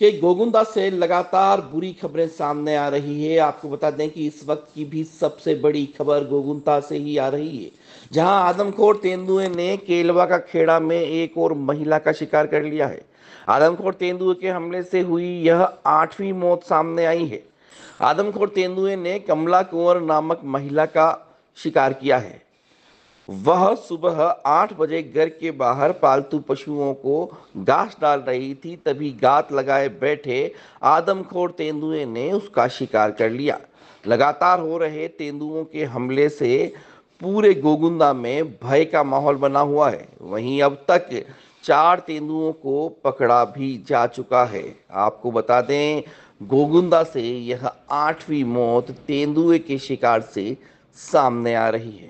कि गोगुंदा से लगातार बुरी खबरें सामने आ रही है आपको बता दें कि इस वक्त की भी सबसे बड़ी खबर गोगुंदा से ही आ रही है जहां आदमखोर तेंदुए ने केलवा का खेड़ा में एक और महिला का शिकार कर लिया है आदमखोर तेंदुए के हमले से हुई यह आठवीं मौत सामने आई है आदमखोर तेंदुए ने कमला कुंवर नामक महिला का शिकार किया है वह सुबह आठ बजे घर के बाहर पालतू पशुओं को घास डाल रही थी तभी गात लगाए बैठे आदमखोर तेंदुए ने उसका शिकार कर लिया लगातार हो रहे तेंदुओं के हमले से पूरे गोगुंदा में भय का माहौल बना हुआ है वहीं अब तक चार तेंदुओं को पकड़ा भी जा चुका है आपको बता दें गोगुंदा से यह आठवीं मौत तेंदुए के शिकार से सामने आ रही है